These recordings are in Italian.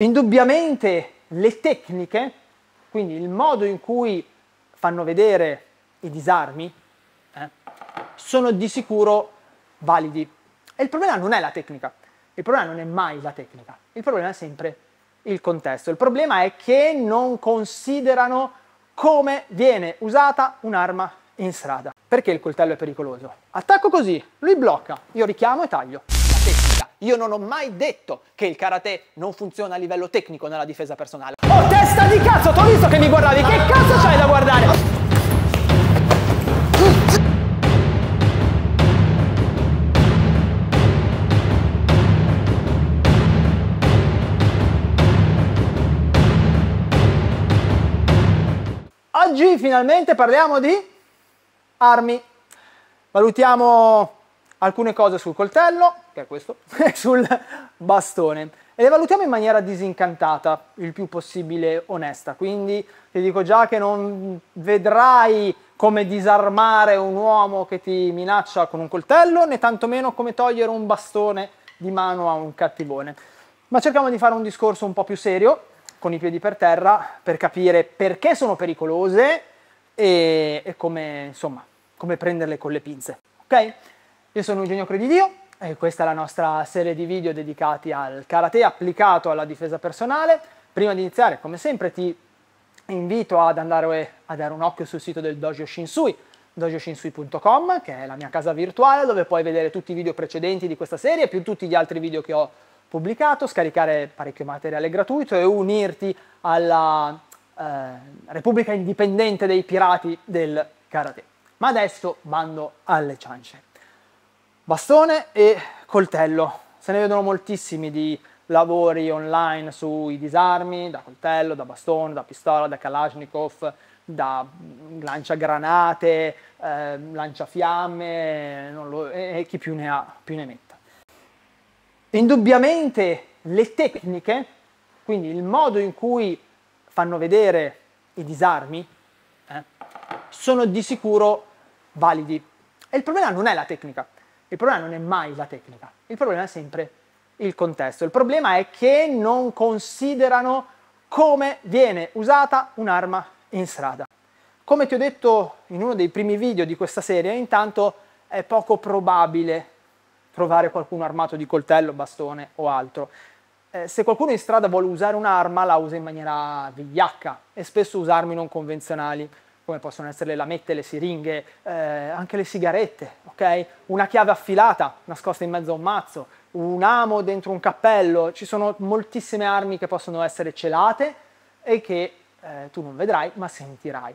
Indubbiamente le tecniche, quindi il modo in cui fanno vedere i disarmi, eh, sono di sicuro validi. E il problema non è la tecnica, il problema non è mai la tecnica, il problema è sempre il contesto. Il problema è che non considerano come viene usata un'arma in strada. Perché il coltello è pericoloso? Attacco così, lui blocca, io richiamo e taglio. Io non ho mai detto che il karate non funziona a livello tecnico nella difesa personale. Oh, testa di cazzo, ti ho visto che mi guardavi, che cazzo c'hai da guardare? Oggi finalmente parliamo di armi. Valutiamo alcune cose sul coltello, che è questo, sul bastone e le valutiamo in maniera disincantata, il più possibile onesta. Quindi ti dico già che non vedrai come disarmare un uomo che ti minaccia con un coltello, né tantomeno come togliere un bastone di mano a un cattivone. Ma cerchiamo di fare un discorso un po' più serio, con i piedi per terra, per capire perché sono pericolose e, e come, insomma, come prenderle con le pinze. Ok? Io sono Eugenio Credidio, e questa è la nostra serie di video dedicati al karate applicato alla difesa personale. Prima di iniziare, come sempre, ti invito ad andare a dare un occhio sul sito del Dojo Shinsui, dojoshinsui.com, che è la mia casa virtuale dove puoi vedere tutti i video precedenti di questa serie più tutti gli altri video che ho pubblicato, scaricare parecchio materiale gratuito e unirti alla eh, Repubblica Indipendente dei Pirati del Karate. Ma adesso bando alle ciance. Bastone e coltello. Se ne vedono moltissimi di lavori online sui disarmi, da coltello, da bastone, da pistola, da Kalashnikov, da mm, lanciagranate, eh, lanciafiamme lo, e, e, chi più ne ha più ne metta. Indubbiamente le tecniche, quindi il modo in cui fanno vedere i disarmi, eh, sono di sicuro validi. E il problema non è la tecnica, il problema non è mai la tecnica, il problema è sempre il contesto. Il problema è che non considerano come viene usata un'arma in strada. Come ti ho detto in uno dei primi video di questa serie, intanto è poco probabile trovare qualcuno armato di coltello, bastone o altro. Eh, se qualcuno in strada vuole usare un'arma, la usa in maniera vigliacca e spesso usa armi non convenzionali come possono essere le lamette, le siringhe, eh, anche le sigarette, okay? una chiave affilata nascosta in mezzo a un mazzo, un amo dentro un cappello, ci sono moltissime armi che possono essere celate e che eh, tu non vedrai ma sentirai.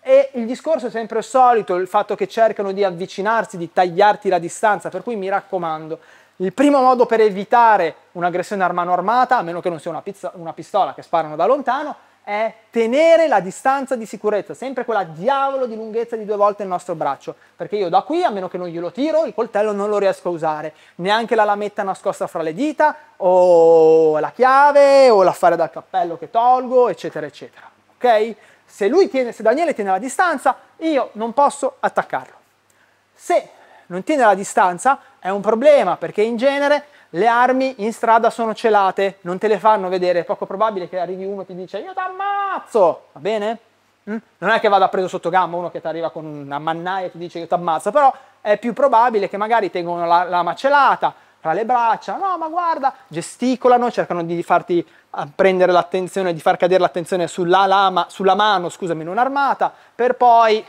E il discorso è sempre il solito, il fatto che cercano di avvicinarsi, di tagliarti la distanza, per cui mi raccomando, il primo modo per evitare un'aggressione a mano armata, a meno che non sia una, pizza, una pistola che sparano da lontano, è tenere la distanza di sicurezza, sempre quella diavolo di lunghezza di due volte il nostro braccio, perché io da qui, a meno che non glielo tiro, il coltello non lo riesco a usare, neanche la lametta nascosta fra le dita, o la chiave, o l'affare dal cappello che tolgo, eccetera, eccetera. Ok? Se, lui tiene, se Daniele tiene la distanza, io non posso attaccarlo. Se non tiene la distanza, è un problema, perché in genere le armi in strada sono celate, non te le fanno vedere, è poco probabile che arrivi uno e ti dice io ti ammazzo, va bene? Mm? Non è che vada preso sotto gamba uno che ti arriva con una mannaia e ti dice io ti ammazzo, però è più probabile che magari tengono la, la macelata tra le braccia, no ma guarda, gesticolano, cercano di farti ah, prendere l'attenzione, di far cadere l'attenzione sulla, lama, sulla mano, scusami, non armata, per poi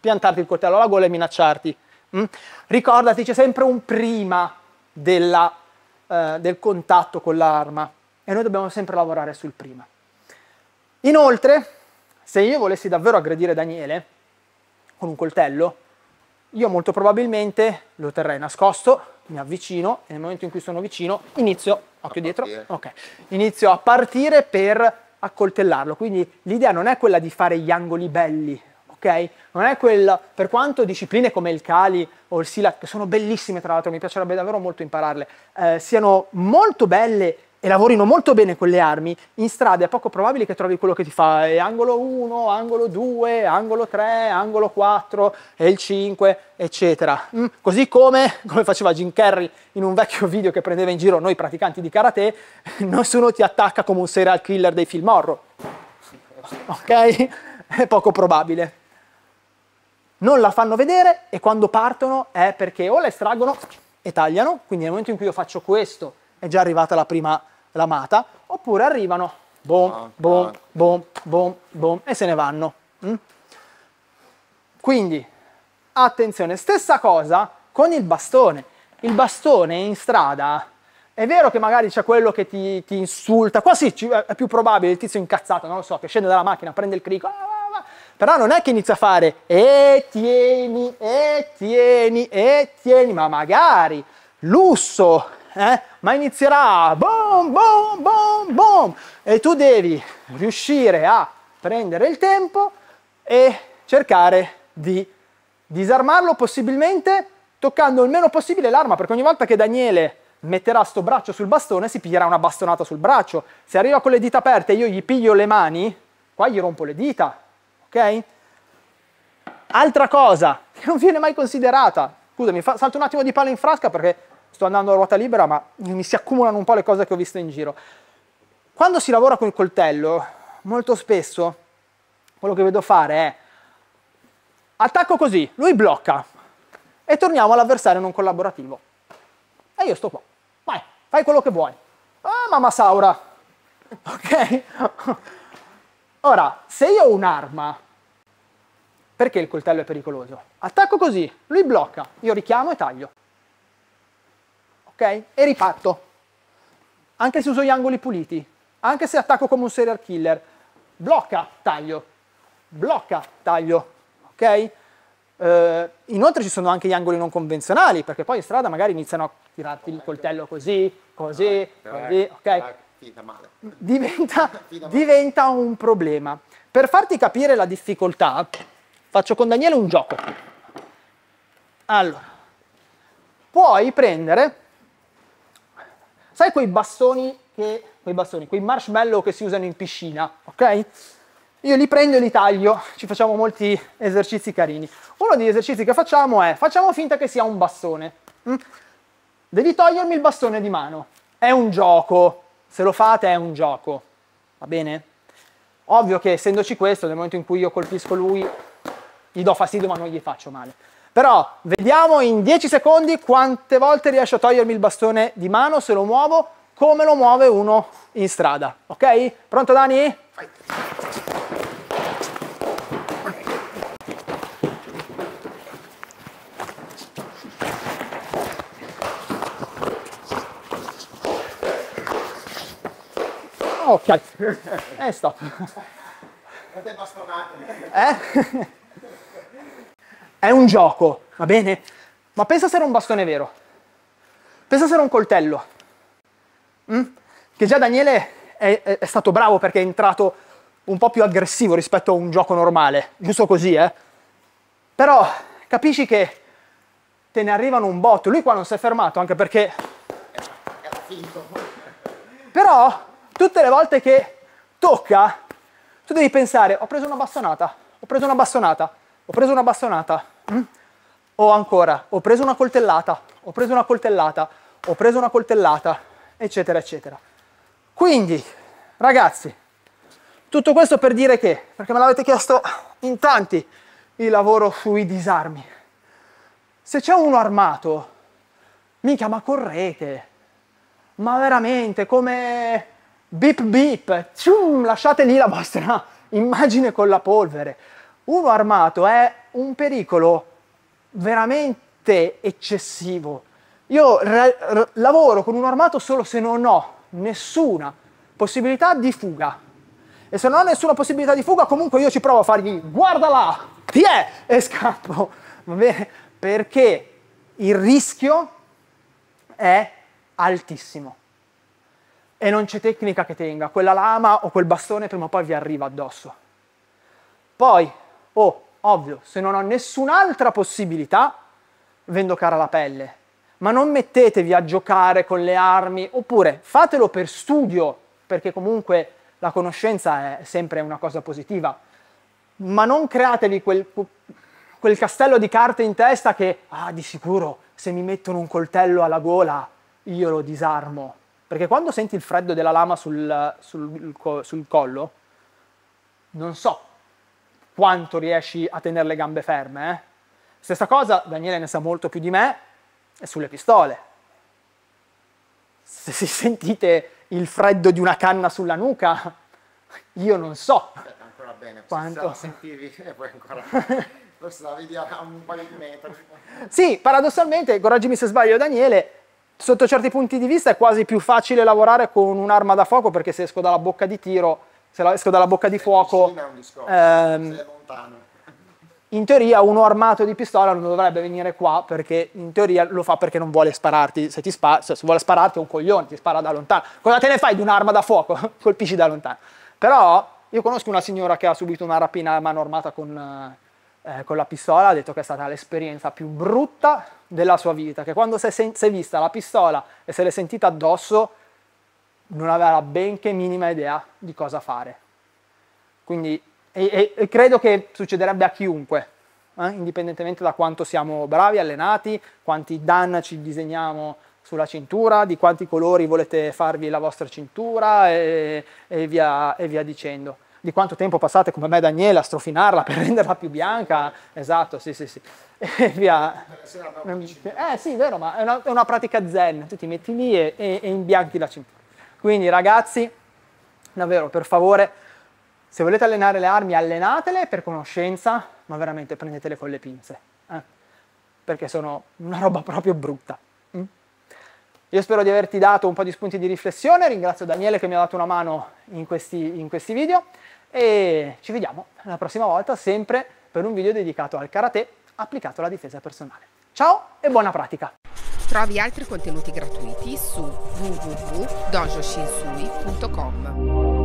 piantarti il coltello alla gola e minacciarti. Mm? Ricordati, c'è sempre un prima, della, eh, del contatto con l'arma e noi dobbiamo sempre lavorare sul prima. Inoltre, se io volessi davvero aggredire Daniele con un coltello, io molto probabilmente lo terrei nascosto, mi avvicino e nel momento in cui sono vicino inizio, occhio dietro, okay, inizio a partire per accoltellarlo. Quindi l'idea non è quella di fare gli angoli belli, ok? Non è quel, per quanto discipline come il Cali o il Silat, che sono bellissime tra l'altro, mi piacerebbe davvero molto impararle, eh, siano molto belle e lavorino molto bene con le armi, in strada è poco probabile che trovi quello che ti fa angolo 1, angolo 2, angolo 3, angolo 4 e il 5, eccetera. Mm, così come, come faceva Jim Carrey in un vecchio video che prendeva in giro noi praticanti di karate, nessuno ti attacca come un serial killer dei film horror. Ok? È poco probabile non la fanno vedere e quando partono è perché o la estraggono e tagliano, quindi nel momento in cui io faccio questo è già arrivata la prima lamata, oppure arrivano, boom, ah, boom, ah. boom, boom, boom, e se ne vanno. Mm? Quindi, attenzione, stessa cosa con il bastone. Il bastone in strada, è vero che magari c'è quello che ti, ti insulta, qua sì, è più probabile il tizio incazzato, non lo so, che scende dalla macchina, prende il crico, ah, però non è che inizia a fare e tieni, e tieni, e tieni, ma magari lusso, eh? ma inizierà boom, boom, boom, boom e tu devi riuscire a prendere il tempo e cercare di disarmarlo possibilmente toccando il meno possibile l'arma perché ogni volta che Daniele metterà sto braccio sul bastone si piglierà una bastonata sul braccio se arriva con le dita aperte e io gli piglio le mani qua gli rompo le dita ok? Altra cosa che non viene mai considerata, scusami, salto un attimo di palo in frasca perché sto andando a ruota libera, ma mi si accumulano un po' le cose che ho visto in giro. Quando si lavora con il coltello, molto spesso quello che vedo fare è attacco così, lui blocca e torniamo all'avversario non collaborativo. E io sto qua, vai, fai quello che vuoi. Ah, mamma Saura, ok? Ora, se io ho un'arma, perché il coltello è pericoloso? Attacco così, lui blocca, io richiamo e taglio. Ok? E riparto. Anche se uso gli angoli puliti, anche se attacco come un serial killer, blocca, taglio, blocca, taglio. Ok? Uh, inoltre ci sono anche gli angoli non convenzionali, perché poi in strada magari iniziano a tirarti il coltello così, così, così, ok? diventa, diventa un problema. Per farti capire la difficoltà, faccio con Daniele un gioco. Allora, puoi prendere, sai quei bastoni, che, quei bastoni, quei marshmallow che si usano in piscina, ok? Io li prendo e li taglio, ci facciamo molti esercizi carini. Uno degli esercizi che facciamo è, facciamo finta che sia un bastone. Mm? Devi togliermi il bastone di mano. È un gioco, se lo fate è un gioco, va bene? Ovvio che essendoci questo, nel momento in cui io colpisco lui, gli do fastidio ma non gli faccio male. Però vediamo in 10 secondi quante volte riesco a togliermi il bastone di mano se lo muovo, come lo muove uno in strada, ok? Pronto Dani? Vai. Ok, Eh, stop. Eh? È un gioco, va bene? Ma pensa se era un bastone vero. Pensa se era un coltello. Mm? Che già Daniele è, è, è stato bravo perché è entrato un po' più aggressivo rispetto a un gioco normale. Giusto così, eh? Però capisci che te ne arrivano un botto. Lui qua non si è fermato anche perché... Era finto. Però tutte le volte che tocca, tu devi pensare, ho preso una bastonata, ho preso una bastonata, ho preso una bastonata, mm? o ancora, ho preso una coltellata, ho preso una coltellata, ho preso una coltellata, eccetera, eccetera. Quindi, ragazzi, tutto questo per dire che, perché me l'avete chiesto in tanti, il lavoro sui disarmi. Se c'è uno armato, mica ma correte, ma veramente come Bip bip, cium, lasciate lì la vostra immagine con la polvere. Uno armato è un pericolo veramente eccessivo. Io lavoro con un armato solo se non ho nessuna possibilità di fuga. E se non ho nessuna possibilità di fuga, comunque io ci provo a fargli guarda là, ti è, e scappo. Va bene? Perché il rischio è altissimo e non c'è tecnica che tenga, quella lama o quel bastone prima o poi vi arriva addosso. Poi, oh, ovvio, se non ho nessun'altra possibilità, vendo cara la pelle, ma non mettetevi a giocare con le armi, oppure fatelo per studio, perché comunque la conoscenza è sempre una cosa positiva, ma non createvi quel, quel castello di carte in testa che, ah, di sicuro, se mi mettono un coltello alla gola, io lo disarmo perché quando senti il freddo della lama sul, sul, sul collo, non so quanto riesci a tenere le gambe ferme. Eh? Stessa cosa, Daniele ne sa molto più di me, è sulle pistole. Se, se sentite il freddo di una canna sulla nuca, io non so. Beh, ancora bene, quanto sentivi e eh, poi ancora... lo stavi a un paio di metri. Sì, paradossalmente, coraggimi se sbaglio Daniele, Sotto certi punti di vista è quasi più facile lavorare con un'arma da fuoco perché se esco dalla bocca di tiro, se esco dalla bocca di eh, fuoco... Ehm, in teoria uno armato di pistola non dovrebbe venire qua perché in teoria lo fa perché non vuole spararti. Se, spa se vuole spararti è un coglione, ti spara da lontano. Cosa te ne fai di un'arma da fuoco? Colpisci da lontano. Però io conosco una signora che ha subito una rapina a mano armata con, eh, eh, con la pistola, ha detto che è stata l'esperienza più brutta della sua vita, che quando si è, sen- si è vista la pistola e se l'è sentita addosso non aveva la benché minima idea di cosa fare. Quindi e, e, e credo che succederebbe a chiunque, eh? indipendentemente da quanto siamo bravi, allenati, quanti danni ci disegniamo sulla cintura, di quanti colori volete farvi la vostra cintura e, e via, via dicendo di quanto tempo passate come me Daniele, a strofinarla per renderla più bianca, esatto, sì sì sì, e via. Eh sì, vero, ma è una, è una pratica zen, tu ti metti lì e, e, e imbianchi la cintura. Quindi ragazzi, davvero, per favore, se volete allenare le armi, allenatele per conoscenza, ma veramente prendetele con le pinze, eh? perché sono una roba proprio brutta. Io spero di averti dato un po' di spunti di riflessione, ringrazio Daniele che mi ha dato una mano in questi, in questi video e ci vediamo la prossima volta sempre per un video dedicato al karate applicato alla difesa personale. Ciao e buona pratica! Trovi altri contenuti gratuiti su www.dojoshinsui.com